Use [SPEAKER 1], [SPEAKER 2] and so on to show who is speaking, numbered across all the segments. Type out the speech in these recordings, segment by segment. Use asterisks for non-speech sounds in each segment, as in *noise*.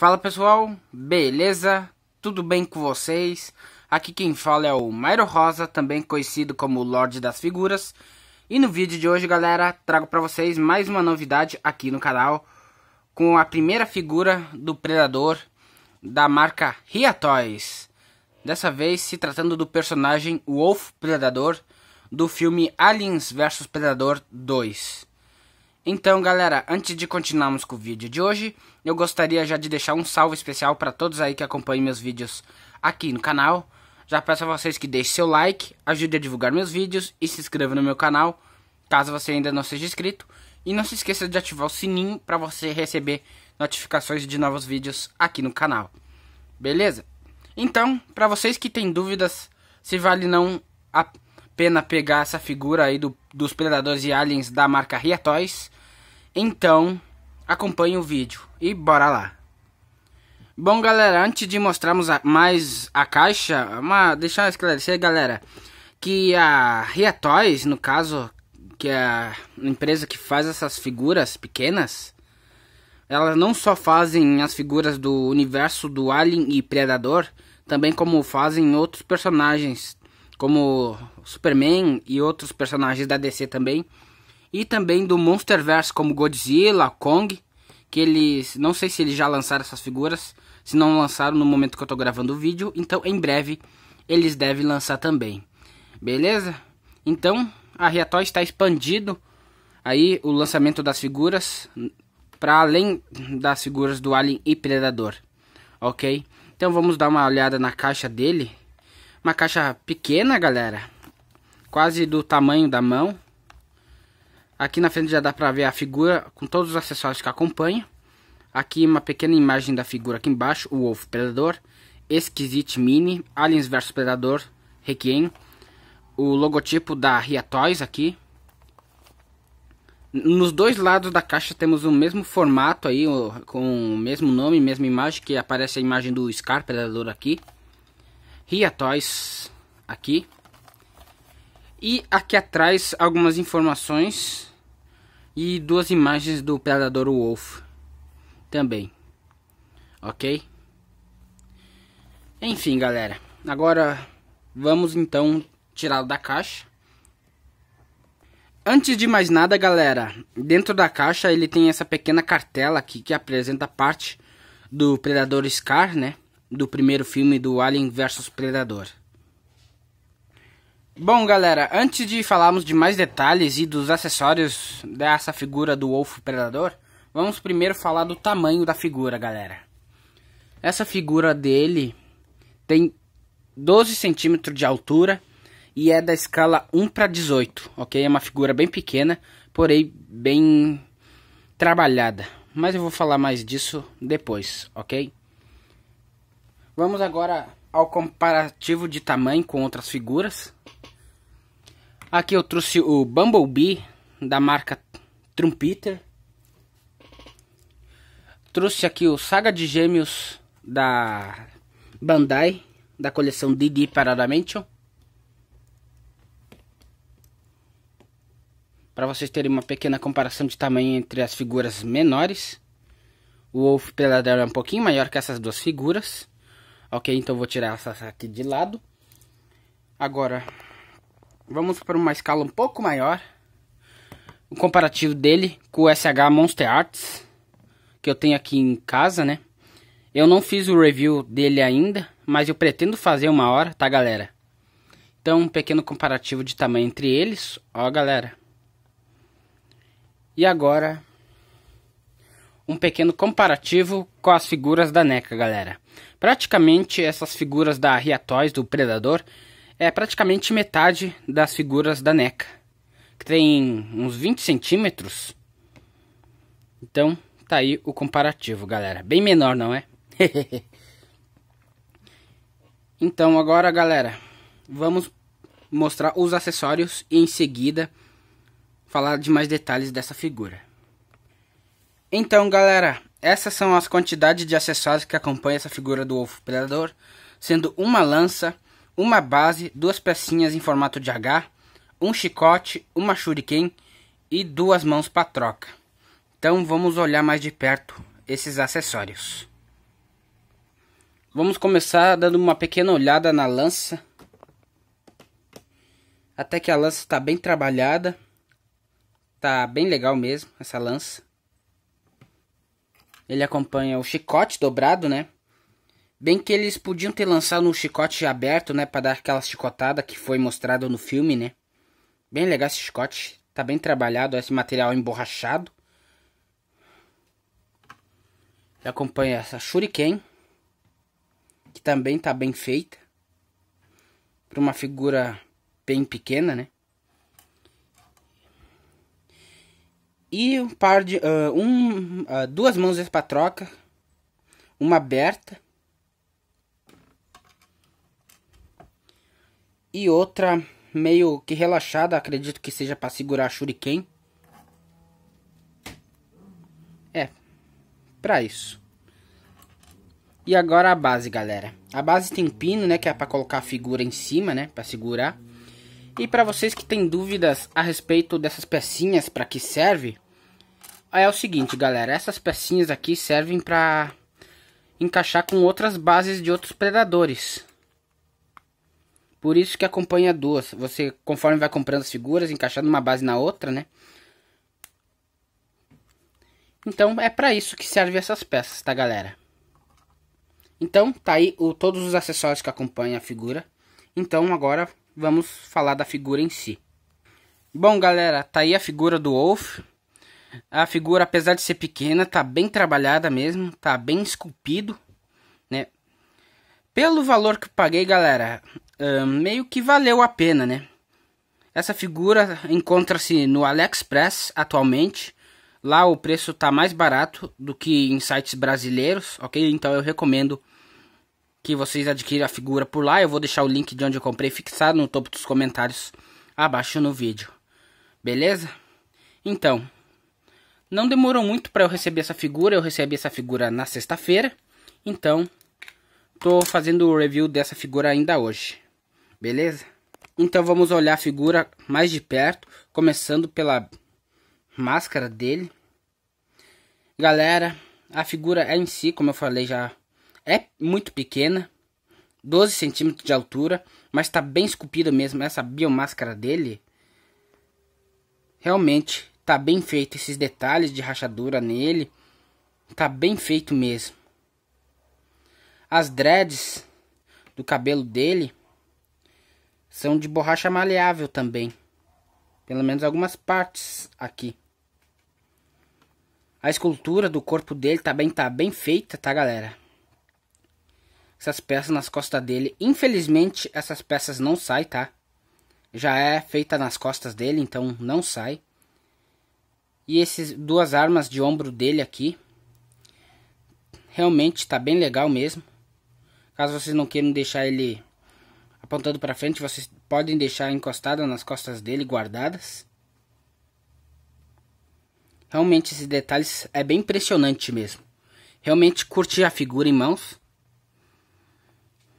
[SPEAKER 1] Fala pessoal, beleza? Tudo bem com vocês? Aqui quem fala é o Mairo Rosa, também conhecido como Lorde das Figuras. E no vídeo de hoje, galera, trago para vocês mais uma novidade aqui no canal com a primeira figura do Predador da marca Ria Toys. Dessa vez se tratando do personagem Wolf Predador do filme Aliens vs Predador 2. Então, galera, antes de continuarmos com o vídeo de hoje, eu gostaria já de deixar um salve especial para todos aí que acompanham meus vídeos aqui no canal. Já peço a vocês que deixem seu like, ajude a divulgar meus vídeos e se inscreva no meu canal, caso você ainda não seja inscrito. E não se esqueça de ativar o sininho para você receber notificações de novos vídeos aqui no canal. Beleza? Então, para vocês que têm dúvidas se vale não a pena pegar essa figura aí do, dos predadores e aliens da marca Ria Toys, então, acompanhe o vídeo e bora lá. Bom, galera, antes de mostrarmos a, mais a caixa, uma, deixa eu esclarecer, galera, que a Ria Toys, no caso, que é a empresa que faz essas figuras pequenas, elas não só fazem as figuras do universo do Alien e Predador, também como fazem outros personagens, como Superman e outros personagens da DC também e também do Monsterverse como Godzilla, Kong, que eles, não sei se eles já lançaram essas figuras, se não lançaram no momento que eu tô gravando o vídeo, então em breve eles devem lançar também. Beleza? Então, a Riató está expandido aí o lançamento das figuras para além das figuras do Alien e Predador. OK? Então vamos dar uma olhada na caixa dele. Uma caixa pequena, galera. Quase do tamanho da mão. Aqui na frente já dá para ver a figura com todos os acessórios que acompanha. Aqui uma pequena imagem da figura aqui embaixo, o Wolf Predador, Exquisite Mini, Aliens vs Predador, Requiem, o logotipo da Ria Toys aqui. Nos dois lados da caixa temos o mesmo formato aí, com o mesmo nome, mesma imagem, que aparece a imagem do Scar Predador aqui. Ria Toys aqui. E aqui atrás algumas informações e duas imagens do predador Wolf também. OK? Enfim, galera. Agora vamos então tirá-lo da caixa. Antes de mais nada, galera, dentro da caixa ele tem essa pequena cartela aqui que apresenta parte do Predador Scar, né? Do primeiro filme do Alien vs Predador. Bom, galera, antes de falarmos de mais detalhes e dos acessórios dessa figura do Wolf Predador, vamos primeiro falar do tamanho da figura, galera. Essa figura dele tem 12 centímetros de altura e é da escala 1 para 18, ok? É uma figura bem pequena, porém bem trabalhada. Mas eu vou falar mais disso depois, ok? Vamos agora ao comparativo de tamanho com outras figuras, Aqui eu trouxe o Bumblebee da marca Trumpeter. Trouxe aqui o Saga de Gêmeos da Bandai, da coleção DD Paradamention. Para vocês terem uma pequena comparação de tamanho entre as figuras menores. O Wolf Peladelo é um pouquinho maior que essas duas figuras. Ok, então vou tirar essas aqui de lado. Agora, Vamos para uma escala um pouco maior. O comparativo dele com o SH Monster Arts, que eu tenho aqui em casa, né? Eu não fiz o review dele ainda, mas eu pretendo fazer uma hora, tá, galera? Então, um pequeno comparativo de tamanho entre eles, ó, galera. E agora, um pequeno comparativo com as figuras da NECA, galera. Praticamente, essas figuras da Ria Toys, do Predador, é praticamente metade das figuras da NECA, que tem uns 20 centímetros. Então, tá aí o comparativo, galera. Bem menor, não é? *laughs* então, agora, galera, vamos mostrar os acessórios e em seguida falar de mais detalhes dessa figura. Então, galera, essas são as quantidades de acessórios que acompanham essa figura do Wolf Predador, sendo uma lança, uma base, duas pecinhas em formato de H, um chicote, uma shuriken e duas mãos para troca. Então vamos olhar mais de perto esses acessórios. Vamos começar dando uma pequena olhada na lança. Até que a lança está bem trabalhada. está bem legal mesmo essa lança. Ele acompanha o chicote dobrado, né? Bem que eles podiam ter lançado um chicote aberto, né? Pra dar aquela chicotada que foi mostrada no filme, né? Bem legal esse chicote. Tá bem trabalhado, esse material emborrachado. E acompanha essa Shuriken. Que também tá bem feita. Pra uma figura bem pequena, né? E um par de. Uh, um, uh, duas mãos para troca. Uma aberta E outra meio que relaxada, acredito que seja para segurar a Shuriken. É, para isso. E agora a base, galera. A base tem pino, né, que é para colocar a figura em cima, né, para segurar. E para vocês que têm dúvidas a respeito dessas pecinhas, para que serve? É o seguinte, galera, essas pecinhas aqui servem para encaixar com outras bases de outros predadores. Por isso que acompanha duas. Você, conforme vai comprando as figuras, encaixando uma base na outra, né? Então, é para isso que servem essas peças, tá, galera? Então, tá aí o, todos os acessórios que acompanham a figura. Então, agora vamos falar da figura em si. Bom, galera, tá aí a figura do Wolf. A figura, apesar de ser pequena, tá bem trabalhada mesmo, tá bem esculpido, né? Pelo valor que paguei, galera, uh, meio que valeu a pena, né? Essa figura encontra-se no AliExpress atualmente. Lá o preço está mais barato do que em sites brasileiros, ok? Então eu recomendo que vocês adquiram a figura por lá. Eu vou deixar o link de onde eu comprei fixado no topo dos comentários abaixo no vídeo. Beleza? Então, não demorou muito para eu receber essa figura. Eu recebi essa figura na sexta-feira. Então, estou fazendo o review dessa figura ainda hoje beleza? Então vamos olhar a figura mais de perto, começando pela máscara dele. Galera, a figura é em si, como eu falei já, é muito pequena, 12 centímetros de altura, mas está bem esculpida mesmo essa biomáscara dele. Realmente tá bem feito esses detalhes de rachadura nele, tá bem feito mesmo. As dreads do cabelo dele são de borracha maleável também. Pelo menos algumas partes aqui. A escultura do corpo dele tá bem, tá bem feita, tá, galera? Essas peças nas costas dele. Infelizmente, essas peças não saem, tá? Já é feita nas costas dele, então não sai. E essas duas armas de ombro dele aqui. Realmente tá bem legal mesmo. Caso vocês não queiram deixar ele apontando para frente, vocês podem deixar encostada nas costas dele, guardadas. Realmente esses detalhes é bem impressionante mesmo. Realmente curti a figura em mãos.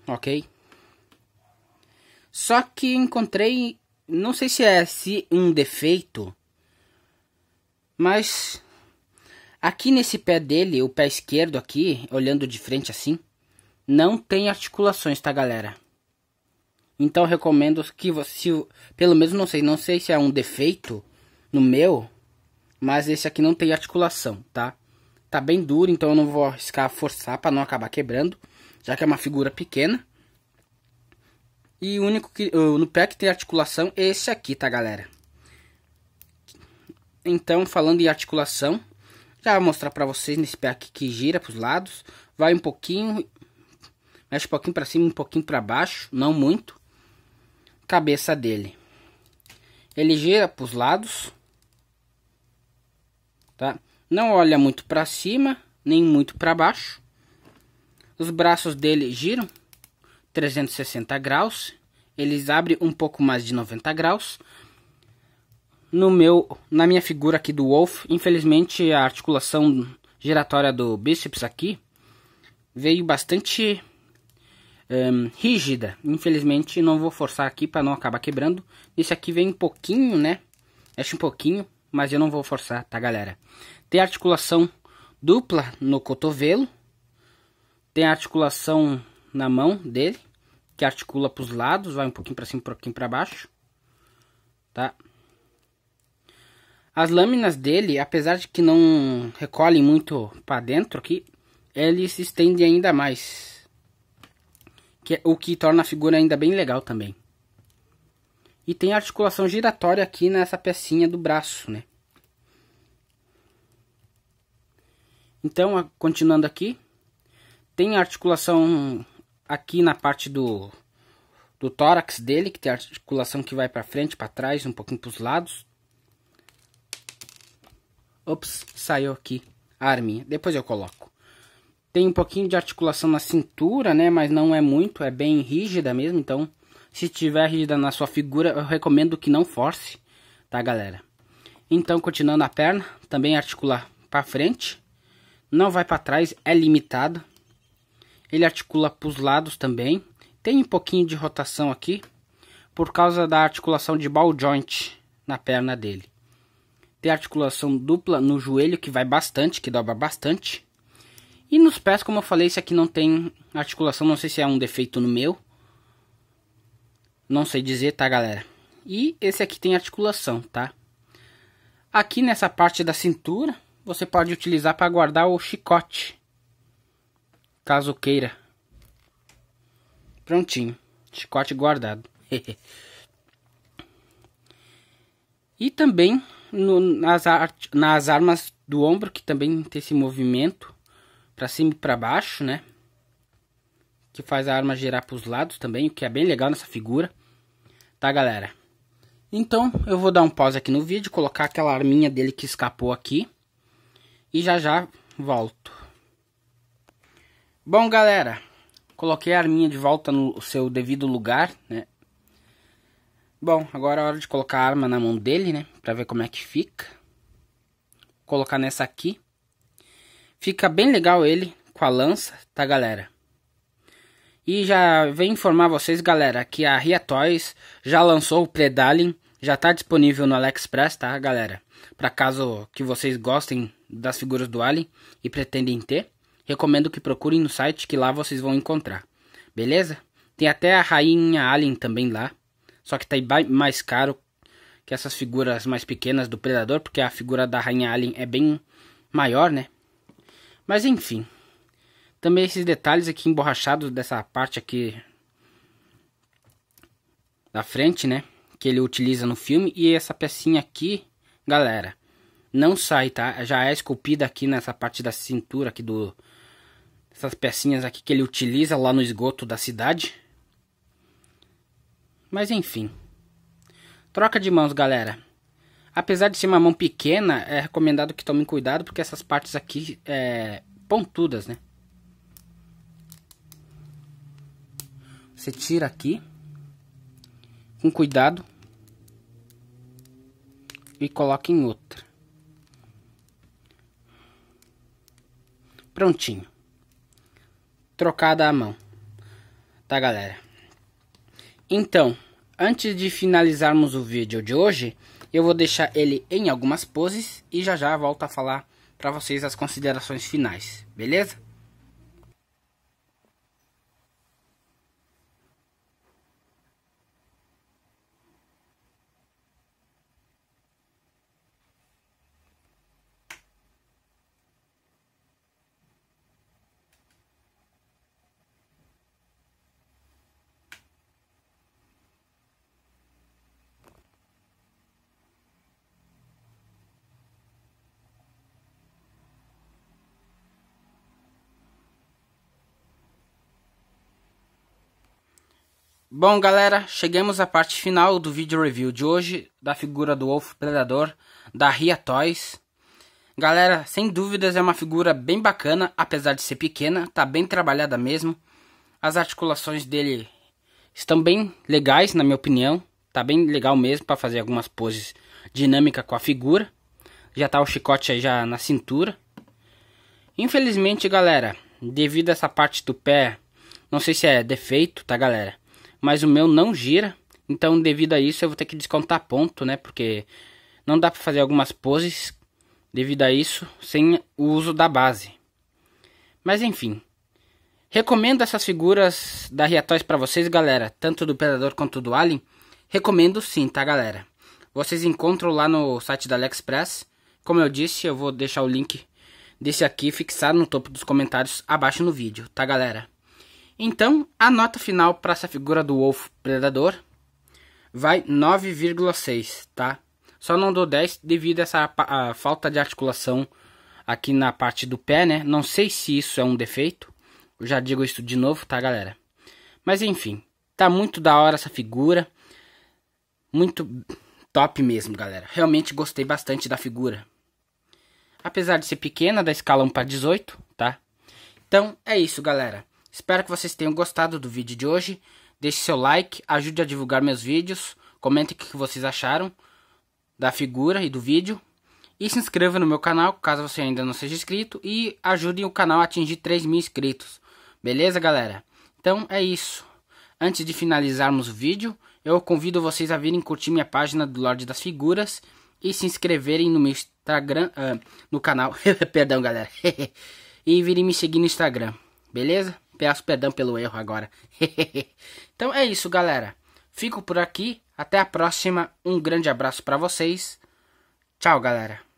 [SPEAKER 1] Ok? Só que encontrei, não sei se é se assim um defeito, mas aqui nesse pé dele, o pé esquerdo aqui, olhando de frente assim, não tem articulações, tá galera? Então recomendo que você, pelo menos não sei, não sei se é um defeito no meu, mas esse aqui não tem articulação, tá? Tá bem duro, então eu não vou arriscar forçar para não acabar quebrando, já que é uma figura pequena. E o único que no pé que tem articulação é esse aqui, tá, galera? Então, falando em articulação, já vou mostrar para vocês nesse pé aqui que gira pros lados, vai um pouquinho, mexe um pouquinho para cima, um pouquinho para baixo, não muito cabeça dele. Ele gira para os lados, tá? Não olha muito para cima, nem muito para baixo. Os braços dele giram 360 graus. Eles abrem um pouco mais de 90 graus. No meu, na minha figura aqui do Wolf, infelizmente a articulação giratória do bíceps aqui veio bastante um, rígida. Infelizmente, não vou forçar aqui para não acabar quebrando. Esse aqui vem um pouquinho, né? Mexe um pouquinho, mas eu não vou forçar, tá, galera? Tem articulação dupla no cotovelo. Tem articulação na mão dele, que articula para os lados, vai um pouquinho para cima, um pouquinho para baixo. Tá? As lâminas dele, apesar de que não recolhem muito para dentro aqui, ele se estende ainda mais que é o que torna a figura ainda bem legal também. E tem articulação giratória aqui nessa pecinha do braço, né? Então, continuando aqui, tem articulação aqui na parte do, do tórax dele, que tem articulação que vai para frente, para trás, um pouquinho para os lados. Ops, saiu aqui a arminha. Depois eu coloco. Tem um pouquinho de articulação na cintura, né? Mas não é muito, é bem rígida mesmo. Então, se tiver rígida na sua figura, eu recomendo que não force, tá, galera? Então, continuando a perna, também articula para frente. Não vai para trás, é limitado. Ele articula para os lados também. Tem um pouquinho de rotação aqui, por causa da articulação de ball joint na perna dele. Tem articulação dupla no joelho que vai bastante, que dobra bastante. E nos pés, como eu falei, esse aqui não tem articulação, não sei se é um defeito no meu. Não sei dizer, tá, galera? E esse aqui tem articulação, tá? Aqui nessa parte da cintura, você pode utilizar para guardar o chicote. Caso queira. Prontinho. Chicote guardado. *laughs* e também no, nas, nas armas do ombro, que também tem esse movimento para cima e para baixo, né? Que faz a arma girar para os lados também, o que é bem legal nessa figura. Tá, galera? Então, eu vou dar um pause aqui no vídeo, colocar aquela arminha dele que escapou aqui. E já já volto. Bom, galera, coloquei a arminha de volta no seu devido lugar, né? Bom, agora é hora de colocar a arma na mão dele, né? Pra ver como é que fica. Vou colocar nessa aqui. Fica bem legal ele com a lança, tá galera? E já vem informar vocês, galera, que a Ria Toys já lançou o Predalin, já tá disponível no AliExpress, tá, galera? Para caso que vocês gostem das figuras do Alien e pretendem ter, recomendo que procurem no site que lá vocês vão encontrar. Beleza? Tem até a rainha Alien também lá, só que tá mais caro que essas figuras mais pequenas do Predador, porque a figura da rainha Alien é bem maior, né? Mas enfim. Também esses detalhes aqui emborrachados dessa parte aqui da frente, né? Que ele utiliza no filme. E essa pecinha aqui, galera, não sai, tá? Já é esculpida aqui nessa parte da cintura aqui do... Essas pecinhas aqui que ele utiliza lá no esgoto da cidade. Mas enfim. Troca de mãos, galera. Apesar de ser uma mão pequena, é recomendado que tomem cuidado porque essas partes aqui é pontudas, né? Você tira aqui com cuidado e coloca em outra. Prontinho. Trocada a mão. Tá, galera? Então, antes de finalizarmos o vídeo de hoje, eu vou deixar ele em algumas poses e já já volto a falar para vocês as considerações finais, beleza? Bom, galera, chegamos à parte final do vídeo review de hoje da figura do Wolf Predador da Ria Toys. Galera, sem dúvidas é uma figura bem bacana, apesar de ser pequena, tá bem trabalhada mesmo. As articulações dele estão bem legais, na minha opinião. Tá bem legal mesmo para fazer algumas poses dinâmicas com a figura. Já tá o chicote aí já na cintura. Infelizmente, galera, devido a essa parte do pé, não sei se é defeito, tá, galera? mas o meu não gira. Então, devido a isso, eu vou ter que descontar ponto, né? Porque não dá para fazer algumas poses devido a isso sem o uso da base. Mas enfim, recomendo essas figuras da Riatóis para vocês, galera, tanto do Predador quanto do Alien. Recomendo sim, tá, galera? Vocês encontram lá no site da AliExpress. Como eu disse, eu vou deixar o link desse aqui fixado no topo dos comentários abaixo no vídeo, tá, galera? Então, a nota final para essa figura do Wolf Predador vai 9,6, tá? Só não dou 10 devido a essa a falta de articulação aqui na parte do pé, né? Não sei se isso é um defeito. Eu já digo isso de novo, tá, galera? Mas enfim, tá muito da hora essa figura. Muito top mesmo, galera. Realmente gostei bastante da figura. Apesar de ser pequena, da escala 1 para 18, tá? Então é isso, galera. Espero que vocês tenham gostado do vídeo de hoje. Deixe seu like, ajude a divulgar meus vídeos, comente o que vocês acharam da figura e do vídeo. E se inscreva no meu canal, caso você ainda não seja inscrito, e ajude o canal a atingir 3 mil inscritos. Beleza, galera? Então é isso. Antes de finalizarmos o vídeo, eu convido vocês a virem curtir minha página do Lorde das Figuras e se inscreverem no meu Instagram, uh, no canal, *laughs* perdão galera, *laughs* e virem me seguir no Instagram, beleza? Peço perdão pelo erro agora. *laughs* então é isso, galera. Fico por aqui. Até a próxima. Um grande abraço para vocês. Tchau, galera.